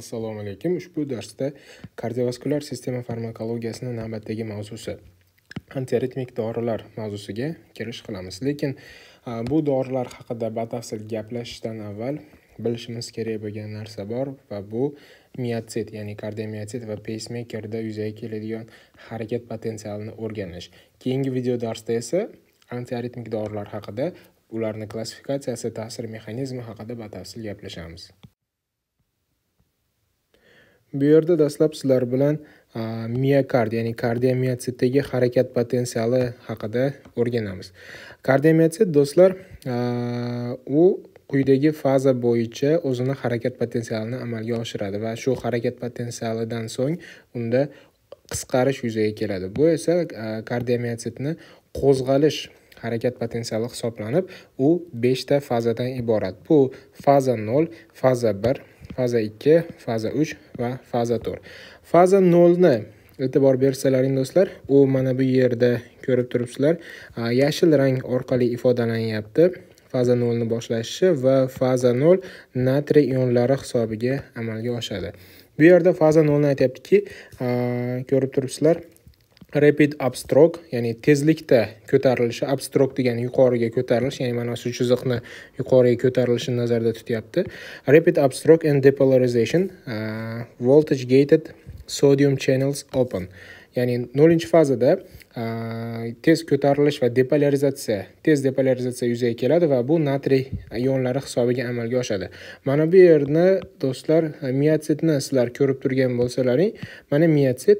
assalomu alaykum ushbu darsda kardiovaskulyar sistema farmakologiyasini navbatdagi mavzusi antiaritmik dorilar mavzusiga kirish qilamiz lekin bu dorilar haqida batafsil gaplashishdan avval bilishimiz kerak bo'lgan narsa bor va bu miotsit ya'ni kardiomiotsit va peysmekerda yuzaga keladigan harakat potensialini o'rganish keyingi video darsda esa antiaritmik dorilar haqida ularni klassifikatsiyasi ta'sir mexanizmi haqida batafsil gaplashamiz bu yerda dastlab sizlar bilan miokard ya'ni kardiomiotsidagi harakat potensiali haqida o'rganamiz kardiomiyotsid do'stlar u quyidagi faza bo'yicha o'zini harakat potensialini amalga oshiradi va shu harakat potensialidan so'ng unda qisqarish yuzaga keladi bu esa kardiomiotsidni qo'zg'alish harakat potensiali hisoblanib u beshta fazadan iborat bu faza nol faza bir faza 2, faza 3 va faza 4. Faza 0 ni e'tibor bersalaring do'stlar, u mana bu yerda ko'rib turibsizlar, yashil rang orqali ifodalanyapti. Faza 0 ni boshlashi va faza 0 natriy ionlari hisobiga amalga oshadi. Bu yerda faza 0 ni aytayaptiki, ko'rib turibsizlar, rapid abstrok ya'ni tezlikda ko'tarilishi abstrok degani yuqoriga ko'tarilish ya'ni mana shu chiziqni yuqoriga ko'tarilishini nazarda tutyapti rapid abstrok and depolarization uh, voltage gated sodium channels open ya'ni nolinchi fazada tez ko'tarilish va depolarizatsiya tez depolarizatsiya yuzaga keladi va bu natriy ionlari hisobiga amalga oshadi mana bu yerni do'stlar miatsitni sizlar ko'rib turgan bo'lsalaring mana miatsit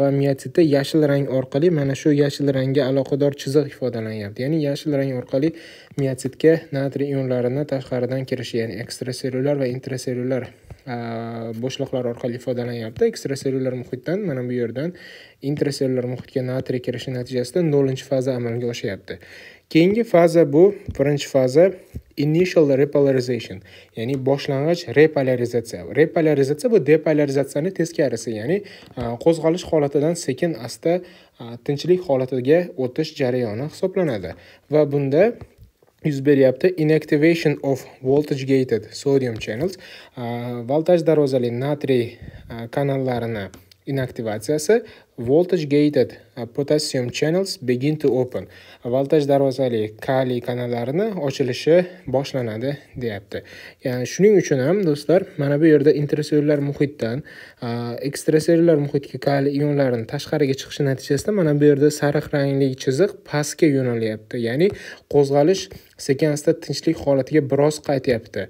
va miatsitda yashil rang orqali mana shu yashil rangga aloqador chiziq ifodalanyapti ya'ni yashil rang orqali miatsitga natriy ionlarini tashqaridan kirishi ya'ni ekstrasellyular va intrasellyular Э, bo'shliqlar orqali ifodalanyapti ekstrasellyular muhitdan mana bu yerdan intrasellyular muhitga natriy kirishi natijasida nolinchi faza amalga oshyapti keyingi faza bu birinchi faza initial repolarization ya'ni boshlang'ich repolarizatsiya repolarizatsiya bu depolarizatsiyani teskarisi ya'ni e, qo'zg'alish holatidan sekin asta e, tinchlik holatiga o'tish jarayoni hisoblanadi va bunda yuz beryapti inactivation of voltage gated sodium channels voltaj darvozali natriy kanallarini inaktivatsiyasi voltage gated Э, potassium channels begin to open voltaj darvozali kaliy kanallarini ochilishi boshlanadi deyapti yani shuning uchun ham do'stlar mana bu yerda intrasellyular muhitdan e, ekstrasellyular muhitga kaliy ionlarini tashqariga chiqishi natijasida mana bu yerda sariq rangli chiziq pastga yo'nalyapti ya'ni qo'zg'alish sekin asta tinchlik holatiga biroz qaytyapti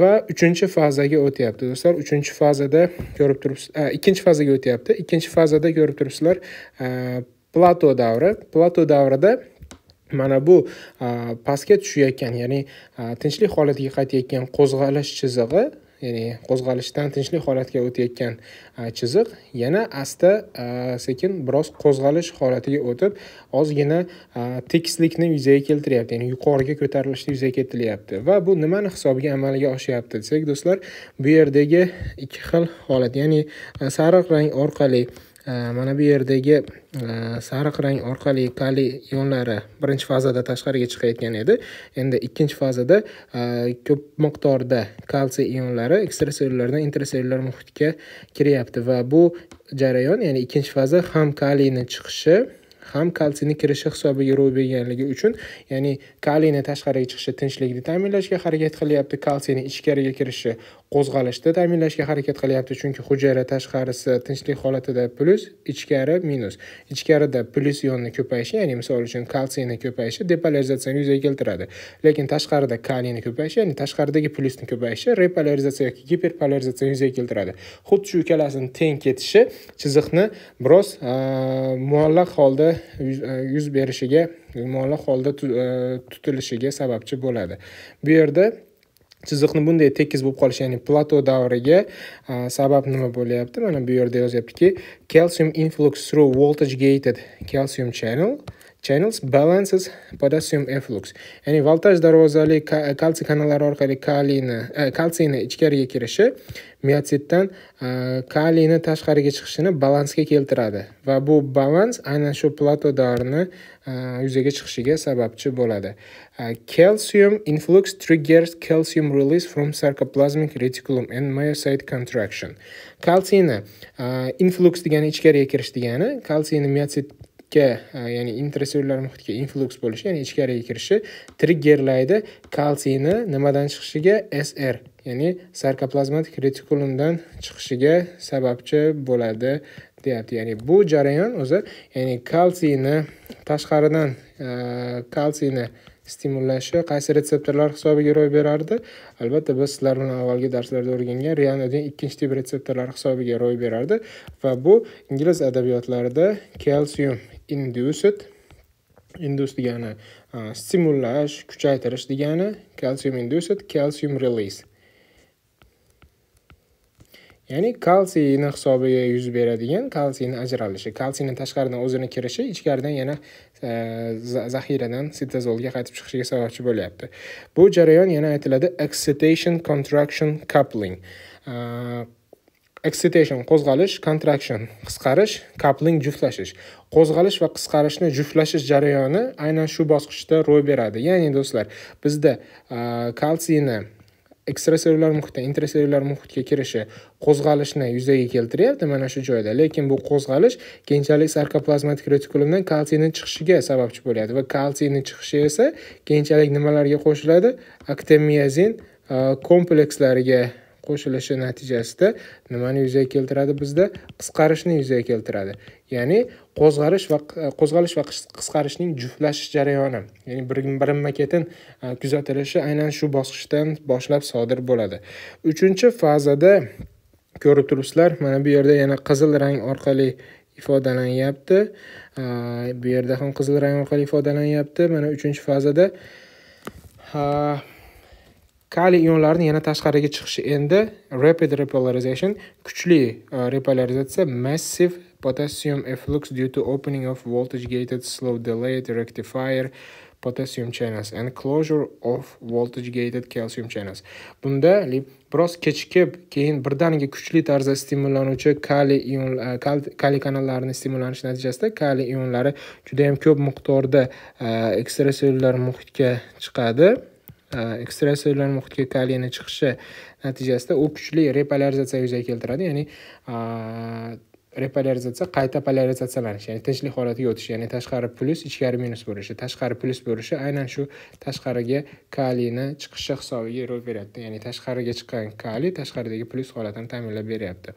va uchinchi fazaga o'tyapti do'stlar uchinchi fazada ko'rib turibsiz e, ikkinchi fazaga o'tyapti ikkinchi fazada ko'rib turibsizlar e, plato davri plato davrida mana bu pastga tushayotgan ya'ni tinchlik holatiga qaytayotgan qo'zg'alish chizig'i ya'ni qo'zg'alishdan tinchlik holatga o'tayotgan chiziq yana asta sekin biroz qo'zg'alish holatiga o'tib ozgina tekislikni yuzaga keltiryapti ya'ni yuqoriga ko'tarilishni yuzaga keltiryapti va bu nimani hisobiga amalga oshyapti desak do'stlar bu yerdagi ikki xil holat ya'ni sariq rang orqali Э, mana bu yerdagi э, sariq rang orqali kaliy ionlari birinchi fazada tashqariga chiqayotgan edi endi ikkinchi fazada e, ko'p miqdorda kalsiy ionlari ekstrasellyulardan intersellyular muhitga kiryapti va bu jarayon ya'ni ikkinchi faza ham kaliyni chiqishi ham kalsiyni kirishi hisobiga ro'y berganligi uchun ya'ni kaliyni tashqariga chiqishi tinchlikni ta'minlashga harakat qilyapti kalsiyni ichkariga kirishi qo'zg'alishni ta'minlashga harakat qilyapti chunki hujayra tashqarisi tinchlik holatida plyus ichkari minus ichkarida plyus ionni ko'payishi ya'ni misol uchun kalsiyni ko'payishi depolarizatsiyani yuzaga keltiradi lekin tashqarida kaliyni ko'payishi ya'ni tashqaridagi plyusni ko'payishi repolarizatsiya yoki giperpolarizatsiyani yuzaga keltiradi xuddi shu ikkalasini teng ketishi chiziqni biroz muallaq holda E, yuz berishiga yumaloq holda e, tutilishiga sababchi bo'ladi bu yerda chiziqni bunday tekis bo'lib qolishi ya'ni plato davriga e, sabab nima bo'lyapti mana bu yerda yozyaptiki calcium influx through voltage gated calcium channel channels balances potassium efflux ya'ni voltaj darvozali kalsiy kanallari orqali kaliyni e, kalsiyni ichkariga kirishi miotsiddan e, kaliyni tashqariga chiqishini balansga keltiradi va bu balans aynan shu plato davrini e, yuzaga chiqishiga sababchi bo'ladi calcium influx triggers calcium release from sarcoplasmic reticulum and myocyte contraction kalsiyni influx degani ichkariga kirish degani kalsiyni miotsit muhitga e, ya'ni intrasellular muhitga influx bo'lishi ya'ni ichkariga kirishi triggerlaydi kalsiyni nimadan chiqishiga sr ya'ni sarkoplazmatik retikulumdan chiqishiga sababchi bo'ladi deyapti ya'ni bu jarayon o'zi ya'ni kalsiyni tashqaridan e, kalsiyni stimullashi qaysi retseptorlar hisobiga ro'y berardi albatta biz sizlar bilan avvalgi darslarda o'rgangan rianodin ikkinchi tip retseptorlar hisobiga ro'y berardi va bu ingliz adabiyotlarida calcium induced indus degani stimullash kuchaytirish degani calcium induced calcium release ya'ni kalsiyni hisobiga yuz beradigan kalsiyni ajralishi kalsiyni tashqaridan o'zini kirishi ichkaridan yana e, zaxiradan sitazolga qaytib chiqishiga sababchi bo'lyapti bu jarayon yana aytiladi excitation contraction coupling e, excitation qo'zg'alish contraction qisqarish coupling juftlashish qo'zg'alish va qisqarishni juftlashish jarayoni aynan shu bosqichda ro'y beradi ya'ni do'stlar bizda e, kalsiyni ekstrasellyular muhitdan intrasellyular muhitga kirishi qo'zg'alishni yuzaga keltiryapti mana shu joyda lekin bu qo'zg'alish keyinchalik sarkoplazmatik retikulumdan kalsiyni chiqishiga sababchi bo'ladi va kalsiyni chiqishi esa keyinchalik nimalarga qo'shiladi aktomiyozin e, komplekslariga qo'shilishi natijasida nimani yuzaga keltiradi bizda qisqarishni yuzaga keltiradi ya'ni qo'zg'alish va qo'zg'alish va qisqarishning juftlashish jarayoni ya'ni birinma ketin e, kuzatilishi aynan shu bosqichdan boshlab sodir bo'ladi uchinchi fazada ko'rib turibsizlar mana bu yerda yana qizil rang orqali ifodalanyapti e, bu yerda ham qizil rang orqali ifodalanyapti mana uchinchi fazada kaliy ionlarni yana tashqariga chiqishi endi rapid repolarization kuchli e, repolarizatsiya massive potassium efflux due to opening of voltage gated slow delayed rectifier potassium channels and closure of voltage gated calcium channels bunda biroz kechikib keyin birdaniga kuchli tarzda stimullanuvchi kaliy ion e, kaliy kanallarini stimullanishi natijasida kaliy ionlari juda yam ko'p miqdorda e, ekstrasellyular muhitga chiqadi ekstraselyular muhitga kaliyni chiqishi natijasida u kuchli repolarizatsiya yuzaga keltiradi ya'ni repolarizatsiya qayta polarizatsiyalanish ya'ni tinchlik holatiga o'tish ya'ni tashqari plyus ichkari minus bo'lishi tashqari plyus bo'lishi aynan shu tashqariga kaliyni chiqishi hisobiga ro'y beryapti ya'ni tashqariga chiqqan kaliy tashqaridagi plyus holatini ta'minlab beryapti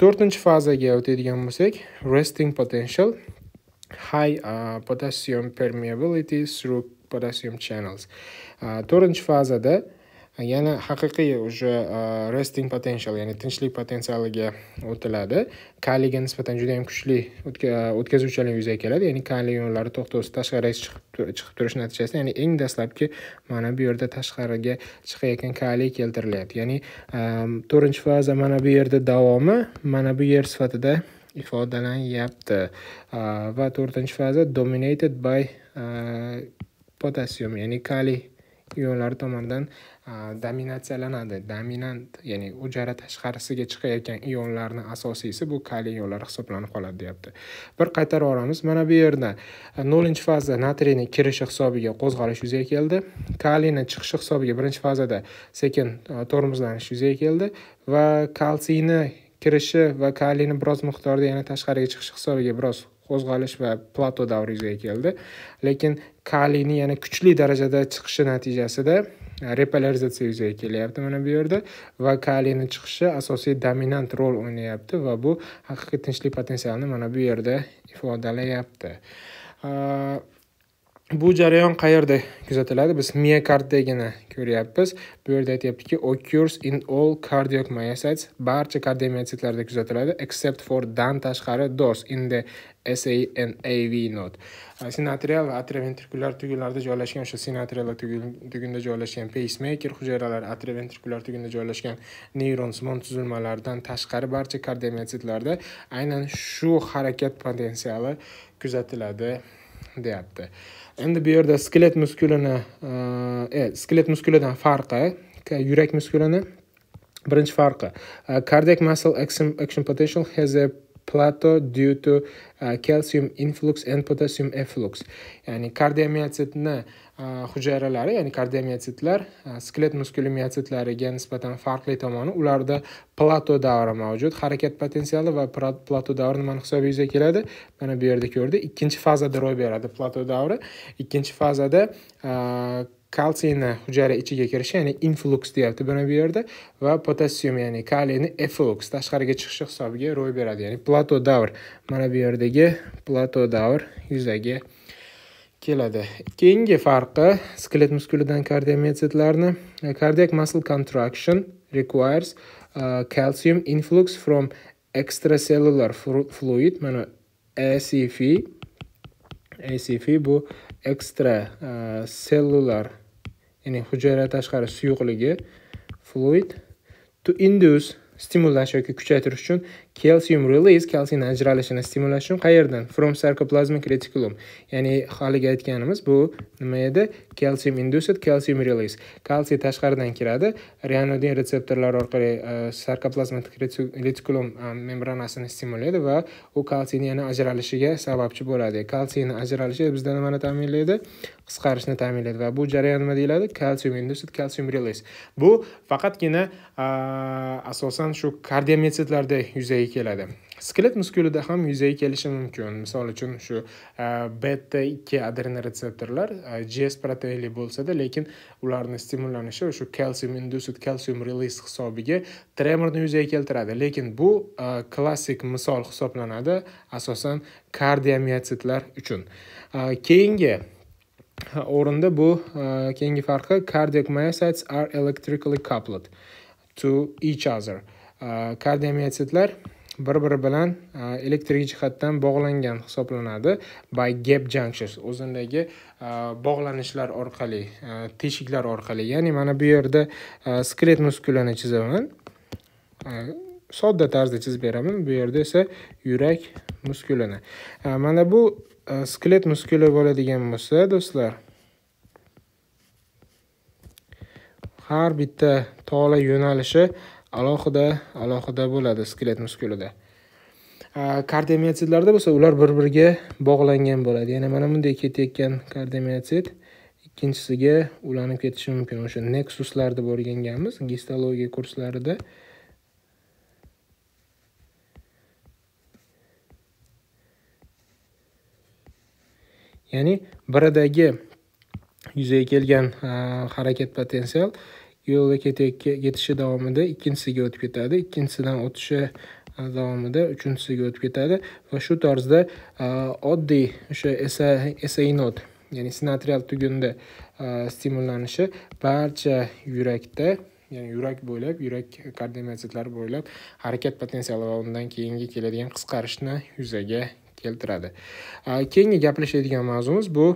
to'rtinchi fazaga o'tadigan bo'lsak resting potential high uh, potassium permeability through potassium channels to'rtinchi fazada yana haqiqiy уже resting potential ya'ni tinchlik potensialiga o'tiladi kaliga nisbatan juda yam kuchli o'tkazuvchanlik yuzaga keladi ya'ni kaliy ionlari to'xtovsiz tashqariga chiqib chiqib turishi natijasida ya'ni eng dastlabki mana bu yerda tashqariga chiqayotgan kaliy keltirilyapti ya'ni to'rtinchi faza mana bu yerda davomi mana bu yer sifatida ifodalanyapti va to'rtinchi faza dominated by potassium ya'ni kaliy ionlari tomonidan dominatsiyalanadi dominant ya'ni hujayra tashqarisiga chiqayotgan ionlarni asosiysi bu kaliy ionlari hisoblanib qoladi deyapti bir qaytarib yuboramiz mana bu yerda nolinchi faza natriyni kirishi hisobiga qo'zg'alish yuzaga keldi kaliyni chiqishi hisobiga birinchi fazada sekin tormozlanish yuzaga keldi va kalsiyni kirishi va kaliyni biroz miqdorda yana tashqariga chiqishi hisobiga biroz qo'zg'alish va plato davriga keldi lekin kaliyni yana kuchli darajada chiqishi natijasida e, repolarizatsiya yuzaga kelyapti mana bu yerda va kaliyni chiqishi asosiy dominant rol o'ynayapti va bu haqiqiy tinchlik potensialini mana bu yerda ifodalayapti e, bu jarayon qayerda kuzatiladi biz miokarddagina ko'ryapmiz bu yerda aytyaptiki occurs in all cardiac myocytes barcha kardiomiotsitlarda kuzatiladi except for dan tashqari dos in the SANAV node sinatrial va atrioventrikulyar tugunlarda joylashgan o'sha sinatrial va tugunda joylashgan pacemaker hujayralari atrioventrikulyar tugunda joylashgan neyron simon tuzilmalaridan tashqari barcha kardiomiotsitlarda aynan shu harakat potensiali kuzatiladi deyapti endi bu yerda skelet muskulini e, e skelet muskulidan farqi yurak muskulini birinchi farqi e, cardiac muscle action potential has a plato due to uh, calcium influx and potassium efflux ya'ni kardiomiyotsitni uh, hujayralari ya'ni kardiomiyotsitlar uh, skelet muskuli miyotsitlariga nisbatan farqli tomoni ularda plato davri mavjud harakat potensiali va plato davri nimani hisobiga yuzaga keladi mana bu yerda ko'rdi ikkinchi fazada ro'y beradi plato davri ikkinchi fazada uh, kalsiyni hujayra ichiga kirishi ya'ni influks deyapti buni bu yerda va potassium ya'ni kaliyni effluks tashqariga chiqishi hisobiga ro'y beradi ya'ni plato davr mana bu yerdagi plato davr yuzaga keladi keyingi farqi skelet muskulidan kardiomiotsitlarni cardiac muscle contraction requires uh, calcium influx from extracellular fluid mana ACF ACF bu extracellular uh, ya'ni hujayra tashqari suyuqligi fluid to induce stimulash yoki kuchaytirish uchun calcium release kalsiyin ajralishini stimullash uchun qayerdan from sarcoplasmic reticulum ya'ni haligi aytganimiz bu nima edi calcium induced calcium release kalsiy tashqaridan kiradi ryanodin retseptorlari orqali e, sarcoplasmic reticulum e, membranasini stimullaydi va u kalsiyni yana ajralishiga sababchi bo'ladi kalsiyni ajralishi bizda nimani ta'minlaydi qisqarishni ta'minlaydi va bu jarayon nima deyiladi calcium induced calcium release bu faqatgina e, asosan shu kardiomitsitlarda yuzaga yuzaga keladi skelet muskulida ham yuzaga kelishi mumkin misol uchun shu e, beta ikki retseptorlar e, gs proteinli bo'lsada lekin ularni stimullanishi shu kalsium induced kalsium release hisobiga tremorni yuzaga keltiradi lekin bu e, klassik misol hisoblanadi asosan kardiomiatsitlar uchun keyingi o'rinda bu keyingi farqi cardiac myocytes are electrically coupled to each other kardiomiatsitlar uh, bir biri bilan elektrik jihatdan bog'langan hisoblanadi by gap junctions o'zindagi bog'lanishlar orqali teshiklar orqali ya'ni mana bu yerda skelet muskulini chizaman sodda tarzda chizib beraman bu yerda esa yurak muskulini mana bu skelet muskuli bo'ladigan bo'lsa do'stlar har bitta tola yo'nalishi alohida alohida bo'ladi skelet muskulida kardiomiyotsidlarda bo'lsa ular bir biriga bog'langan bo'ladi ya'ni mana bunday ketayotgan kardiomiyotsid ikkinchisiga ulanib ketishi mumkin o'sha deb o'rganganmiz gistologiya kurslarida ya'ni biridagi yuzaga kelgan harakat potensial yo'lda ketishi davomida ikkinchisiga o'tib ketadi ikkinchisidan o'tishi e, davomida uchinchisiga o'tib ketadi va shu tarzda e, oddiy o'sha esainot ya'ni sinatrial tugunda e, stimullanishi barcha yurakda ya'ni yurak bo'ylab yurak kardiomiozitlari bo'ylab harakat potensiali va undan keyingi keladigan qisqarishni yuzaga keltiradi keyingi gaplashadigan mavzumiz bu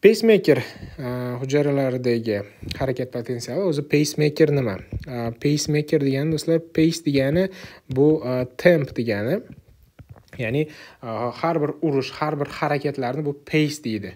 pacemaker uh, hujayralaridagi harakat potensiali o'zi pacemaker nima uh, pacemaker degani do'stlar pace degani bu uh, temp degani ya'ni har bir urush har bir harakatlarni bu pace deydi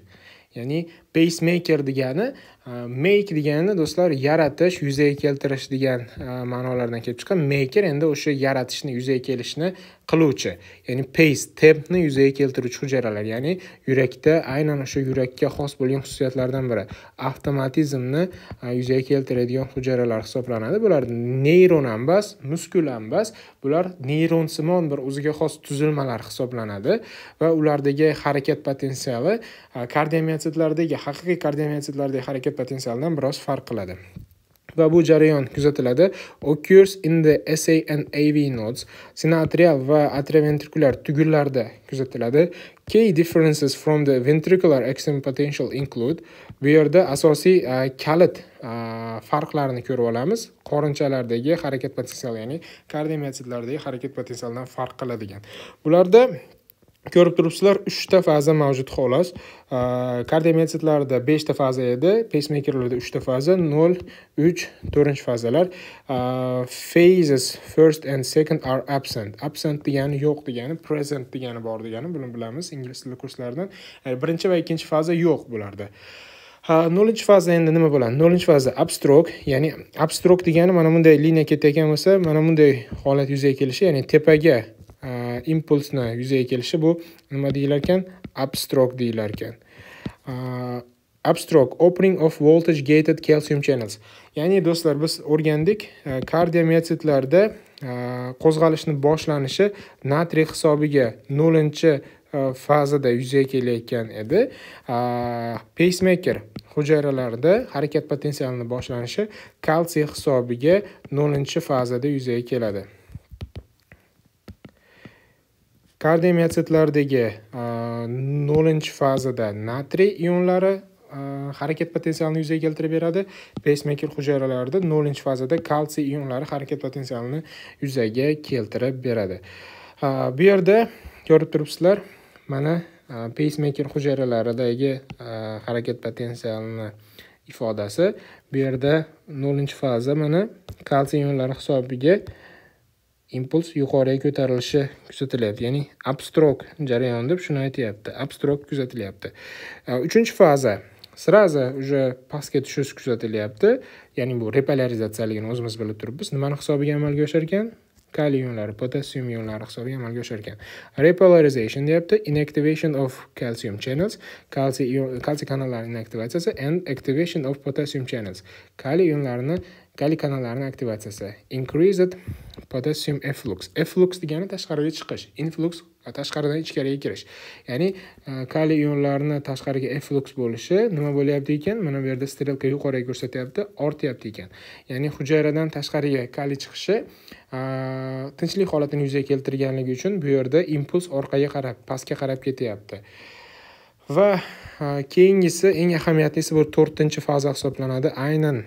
ya'ni pacemaker degani Э, make degani do'stlar yaratish yuzaga keltirish degan e, ma'nolardan kelib chiqqan maker endi o'sha yaratishni yuzaga kelishni qiluvchi ya'ni pace tempni yuzaga keltiruvchi hujayralar ya'ni yurakda aynan o'sha yurakka xos bo'lgan xususiyatlardan biri avtomatizmni e, yuzaga keltiradigan hujayralar hisoblanadi bular neyron ham emas muskul ham emas bular neyronsimon bir o'ziga xos tuzilmalar hisoblanadi va ulardagi harakat potensiali e, kardiomiositlardagi haqiqiy kardiomiositlardagi harakat potensialdan biroz farq qiladi va bu jarayon kuzatiladi occurs in the SA and AV nodes sinatrial va atrioventrikular tugunlarda kuzatiladi key differences from the ventricular action potential include bu yerda asosiy uh, kalit uh, farqlarini ko'rib olamiz qorinchalardagi harakat potensiali ya'ni kardiomiotsidlardagi harakat potensialidan farq qiladigan bularda ko'rib turibsizlar uchta faza mavjud xolos kardiomiositlarda beshta faza edi peysmeykerlarda uchta faza nol uch to'rtinchi fazalar phases first and second are absent absent degani yo'q degani present degani bor degani buni bilamiz ingliz tili kurslaridan birinchi va ikkinchi faza yo'q bularda nolinchi faza endi nima bo'ladi nolinchi faza abstrok ya'ni abstrok degani mana bunday liniya ketayotgan bo'lsa mana bunday holat yuzaga kelishi ya'ni tepaga impulsni yuzaga kelishi bu nima deyilar ekan abstrok deyilar ekan abstrok opening of voltage gated calcium channels ya'ni do'stlar biz o'rgandik e, kardiomiositlarda e, qo'zg'alishni boshlanishi natriy hisobiga nolinchi e, fazada yuzaga kelayotgan edi pacemaker hujayralarida harakat potensialini boshlanishi kalsiy hisobiga nolinchi fazada yuzaga keladi kardiomiotsidlardagi nolinchi fazada natriy ionlari harakat potensialini yuzaga keltirib beradi pacemaker hujayralarida nolinchi fazada kalsiy ionlari harakat potensialini yuzaga keltirib beradi bu yerda ko'rib turibsizlar mana pacemaker hujayralaridagi harakat potensialini ifodasi bu yerda nolinchi faza mana kalsiy ionlari hisobiga impuls yuqoriga ko'tarilishi kuzatilyapti ya'ni abstrok jarayon deb shuni aytyapti abstrok kuzatilyapti e, uchinchi faza сразу уже pastga tushish kuzatilyapti ya'ni bu repolarizatsiyaligini o'zimiz bilib turibmiz nimani hisobiga amalga oshar ekan kaliy ionlari potassium ionlari hisobiga amalga oshar ekan repolarization deyapti inactivation of calcium channels kalsiy kalsiy kanallari inaktivatsiyasi and activation of potassium channels kaliy ionlarini kali kanallarni aktivatsiyasi increased potassium efflux efflux degani tashqariga chiqish influx tashqaridan ichkariga kirish ya'ni e, kaliy ionlarini tashqariga efflux bo'lishi nima bo'lyapti ekan mana bu yerda strelka yuqoriga ko'rsatyapti ortyapti ekan ya'ni hujayradan tashqariga kaliy chiqishi e, tinchlik holatini yuzaga keltirganligi uchun bu yerda impuls orqaga qarab pastga qarab ketyapti va e, keyingisi eng ahamiyatlisi bu to'rtinchi faza hisoblanadi aynan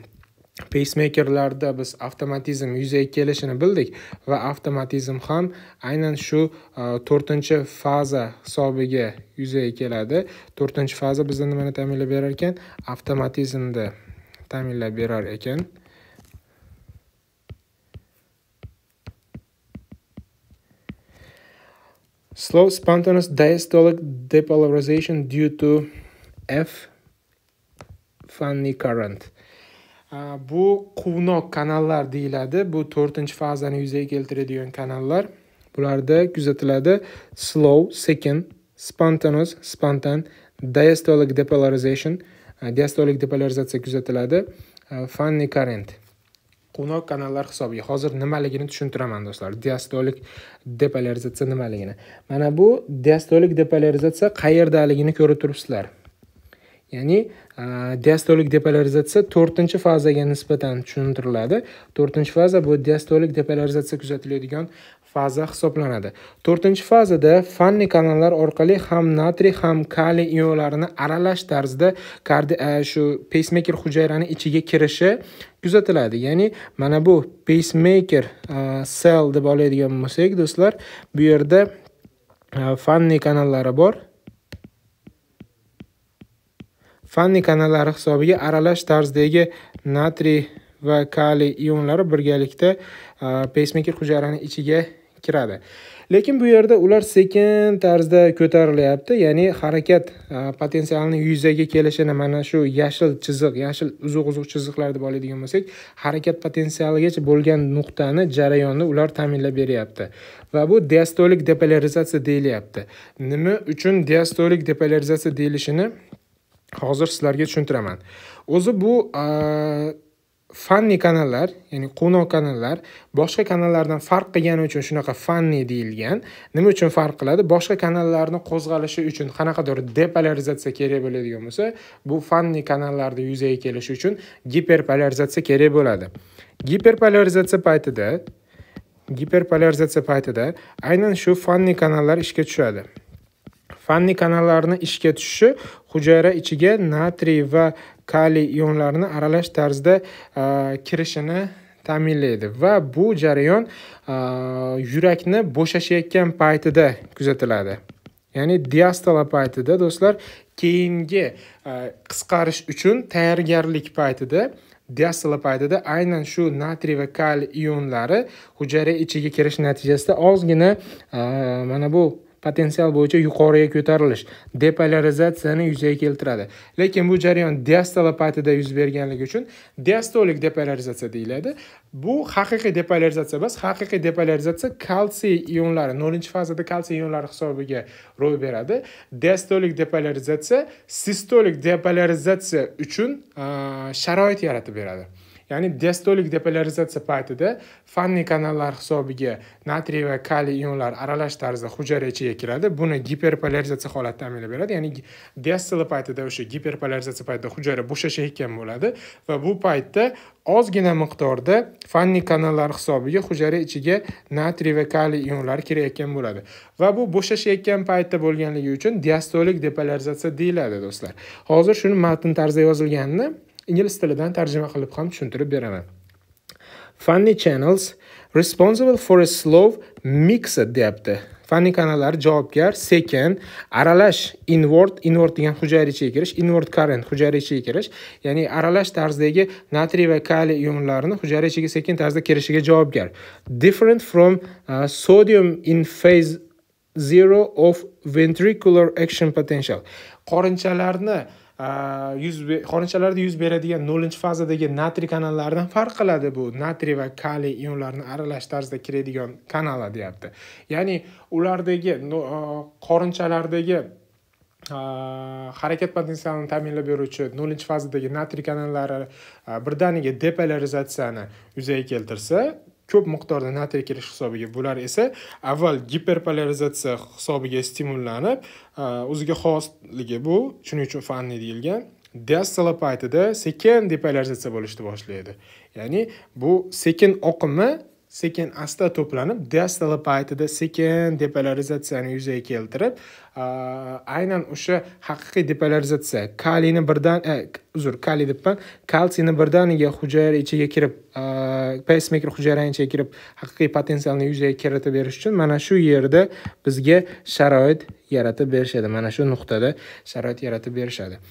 peysmekerlarda biz avtomatizm yuzaga kelishini bildik va avtomatizm ham aynan shu e, to'rtinchi faza hisobiga yuzaga keladi to'rtinchi faza bizda nimani ta'minlab berar ekan avtomatizmni ta'minlab berar ekan slow spontaneous diastolic depolarization due to f funny current bu quvnoq kanallar deyiladi bu to'rtinchi fazani yuzaga keltiradigan kanallar bularda kuzatiladi slow sekin spontanous spontan diastolic depolarization diastolik depolarizatsiya kuzatiladi funny current quvnoq kanallar hisobiga hozir nimaligini tushuntiraman do'stlar diastolik depolarizatsiya nimaligini mana bu diastolik depolarizatsiya qayerdaligini ko'rib turibsizlar ya'ni diastolik depolarizatsiya to'rtinchi fazaga nisbatan tushuntiriladi to'rtinchi faza bu diastolik depolarizatsiya kuzatiladigan faza hisoblanadi to'rtinchi fazada fanni kanallar orqali ham natriy ham kaliy ionlarini aralash tarzda shu peysmeker hujayrani ichiga kirishi kuzatiladi ya'ni mana bu peysmeker sel deb oladigan bo'lsak do'stlar bu yerda fanniy kanallari bor Fanni kanallari hisobiga aralash tarzdagi natriy va kaliy ionlari birgalikda pacemaker hujayrani ichiga kiradi. Lekin bu yerda ular sekin tarzda ko'tarilyapti, ya'ni harakat potensialini yuzaga kelishini mana shu yashil chiziq, yashil uzuq-uzuq chiziqlar deb oladigan bo'lsak, harakat potensialigacha bo'lgan nuqtani jarayonni ular ta'minlab beryapti. Va bu diastolik depolarizatsiya deyilyapti. Nima uchun diastolik depolarizatsiya deyilishini hozir sizlarga tushuntiraman o'zi bu fanni kanallar ya'ni qo'noq kanallar boshqa kanallardan farq qilgani uchun shunaqa fanni deyilgan nima uchun farq qiladi boshqa kanallarni qo'zg'alishi uchun qanaqadir depolarizatsiya kerak bo'ladigan bo'lsa bu fanni kanallarda yuzaga kelishi uchun giperpolarizatsiya kerak bo'ladi giperpolarizatsiya paytida giperpolarizatsiya paytida aynan shu fanni kanallar ishga tushadi Fanni kanallarni ishga tushishi hujayra ichiga natriy va kaliy ionlarini aralash tarzda kirishini ta'minlaydi va bu jarayon yurakni bo'shashayotgan paytida kuzatiladi ya'ni diastola paytida do'stlar keyingi qisqarish uchun tayyorgarlik paytida diastola paytida aynan shu natriy va kaliy ionlari hujayra ichiga kirish natijasida ozgina mana bu potensial bo'yicha yuqoriga ko'tarilish depolarizatsiyani yuzaga keltiradi lekin bu jarayon diastola paytida yuz berganligi uchun diastolik depolarizatsiya deyiladi bu haqiqiy depolarizatsiya emas haqiqiy depolarizatsiya kalsiy ionlari nolinchi fazada kalsiy ionlari hisobiga ro'y beradi diastolik depolarizatsiya sistolik depolarizatsiya uchun sharoit yaratib beradi ya'ni diastolik depolarizatsiya paytida fanniy kanallar hisobiga natriy va kaliy ionlar aralash tarzda hujayra ichiga kiradi buni giperpolarizatsiya holati ta'minlab beradi ya'ni diastola paytida o'sha giperpolarizatsiya paytida hujayra bo'shashayotgan bo'ladi va bu paytda ozgina miqdorda fanniy kanallar hisobiga hujayra ichiga natriy va kaliy ionlari kirayotgan bo'ladi va bu bo'shashayotgan paytda bo'lganligi uchun diastolik depolarizatsiya deyiladi do'stlar hozir shuni matn tarzda yozilganini ingliz tilidan tarjima qilib ham tushuntirib beraman funny channels responsible for a slow mix deyapti funny kanallar javobgar sekin aralash inward inward degan hujayra kirish inward current hujayra kirish ya'ni aralash tarzdagi natriy va kaliy ionlarini hujayra ichiga sekin tarzda kirishiga javobgar different from uh, sodium in phase zero of ventricular action potential qorinchalarni uh, yuz xonachalarda yuz beradigan nolinchi fazadagi natriy kanallaridan farq qiladi bu natriy va kaliy ionlarini aralash tarzda kiradigan kanallar deyapti ya'ni ulardagi qorinchalardagi harakat potensialini ta'minlab beruvchi nolinchi fazadagi natriy kanallari birdaniga depolarizatsiyani yuzaga keltirsa ko'p miqdorda natriy kirish hisobiga bular esa avval giperpolarizatsiya hisobiga stimullanib e, o'ziga xosligi bu shuning uchun fanni deyilgan paytida sekin depolarizatsiya bo'lishni boshlaydi ya'ni bu sekin oqimi sekin asta to'planib diastola paytida sekin depolarizatsiyani yuzaga keltirib aynan o'sha haqiqiy depolarizatsiya kaliyni birdan e, uzr kaliy debman kalsiyni birdaniga hujayra ichiga kirib pacemaker hujayrani ichiga kirib haqiqiy potensialni yuzaga kirita berish uchun mana shu yerda bizga sharoit yaratib berishadi mana shu nuqtada sharoit yaratib berishadi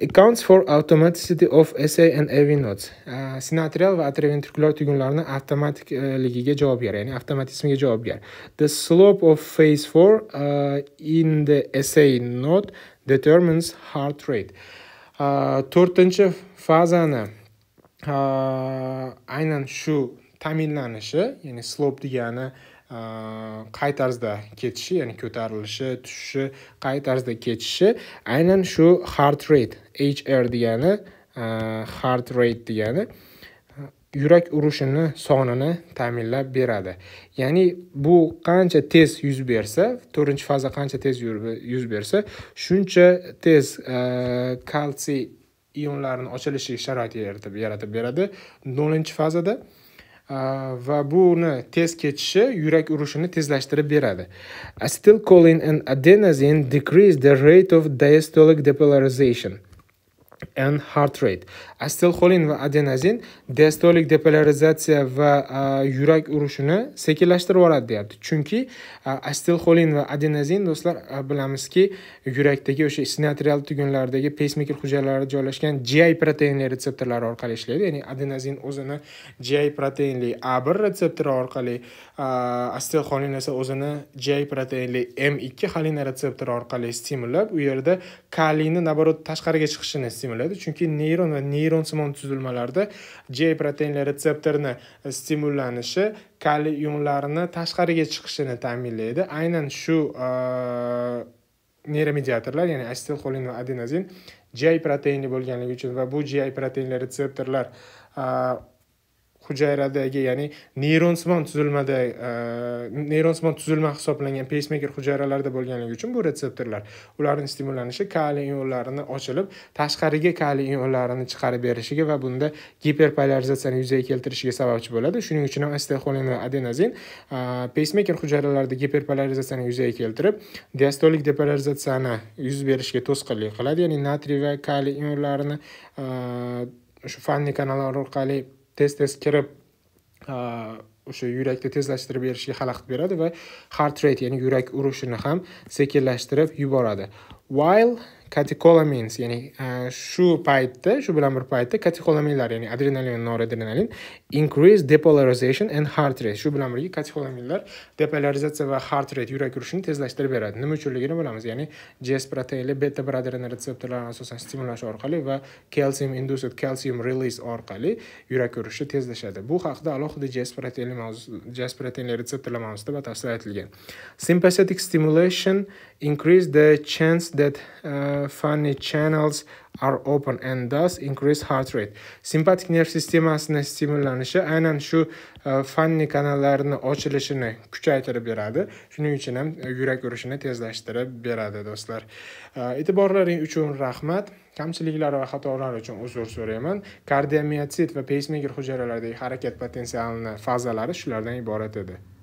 accounts for automaticity of SA and AV nodes. Ah, Senatorial va atrioventrikular tugunlarni avtomatikligiga javob ber ya'ni avtomatizmga ber The slope of phase 4 uh, ah, in the SA node determines heart rate. Uh, to'rtinchi fazani uh, aynan shu ta'minlanishi, ya'ni slope degani uh, qay tarzda ketishi ya'ni ko'tarilishi tushishi qay tarzda ketishi aynan shu heart rate hr degani э, heart rate degani э, yurak urishini sonini ta'minlab beradi ya'ni bu qancha tez yuz bersa to'rtinchi faza qancha tez yuz bersa shuncha tez э, kalsiy ionlarini ochilishi sharoiti yaratib beradi nolinchi fazada va buni tez ketishi yurak urishini tezlashtirib beradi acetylcholine and adenosine decrease the rate of diastolic depolarization and heart rate astilxolin va adenozin diastolik depolarizatsiya va yurak urishini sekinlashtirib yuboradi deyapti chunki astilxolin va adenozin do'stlar bilamizki yurakdagi o'sha sinatrial tugunlardagi pacemaker hujjayralari joylashgan GI proteinli retseptorlari orqali ishlaydi ya'ni adenozin o'zini GI proteinli a bir retseptori orqali astilxolin esa o'zini GI proteinli m ikki xolina retseptori orqali stimullab u yerda kaliyni наоборот tashqariga chiqishini stimul stimullaydi chunki neyron va neyronsimon tuzilmalarda j proteinli retseptorni stimullanishi kali ionlarini tashqariga chiqishini ta'minlaydi aynan shu neyromediatorlar ya'ni astilxolin va adenozin ji proteinli bo'lganligi uchun va bu ji proteinli retseptorlar hujayradagi ya'ni neyronsimon tuzilmada e, neyronsimon tuzilma hisoblangan pacemaker hujayralarida bo'lganligi uchun bu retseptorlar ularning stimullanishi kaliy ionlarini ochilib tashqariga kaliy ionlarini chiqarib berishiga va bunda giperpolarizatsiyani yuzaga keltirishiga sababchi bo'ladi shuning uchun ham asteoxolin va adenozin e, pacemaker hujayralarida giperpolarizatsiyani yuzaga keltirib diastolik depolarizatsiyani yuz berishiga to'sqinlik qiladi ya'ni natriy va kaliy ionlarini e, shu fanniy kanallar orqali tez tez kirib o'sha yurakni tezlashtirib berishga xalaqit beradi va heart rate ya'ni yurak urishini ham sekinlashtirib yuboradi while katekolamins ya'ni e, shu paytda shu bilan bir paytda katekolaminlar ya'ni adrenalin noradrenalin increase depolarization and heart rate shu bilan birga katekolaminlar depolarizatsiya va heart rate yurak urishini tezlashtirib beradi nima uchunligini bilamiz ya'ni jes proteinli beta bradren retseptorlarini asosan stimullash orqali va calcium induced calcium release orqali yurak urishi tezlashadi bu haqida alohida jes proteinli jes proteinli retseptorlar mavzusida batafsil aytilgan sympathetic stimulation increase the chance that uh, funny channels are open and thus increase heart rate simpatik nerv sistemasini stimullanishi aynan shu e, funny kanallarni ochilishini kuchaytirib beradi shuning uchun ham e, yurak urishini tezlashtirib beradi do'stlar e, e'tiborlaring uchun rahmat kamchiliklar va xatolar uchun uzr so'rayman kardiomiyotsit va pacemaker hujayralaridagi harakat potensialini fazalari shulardan iborat edi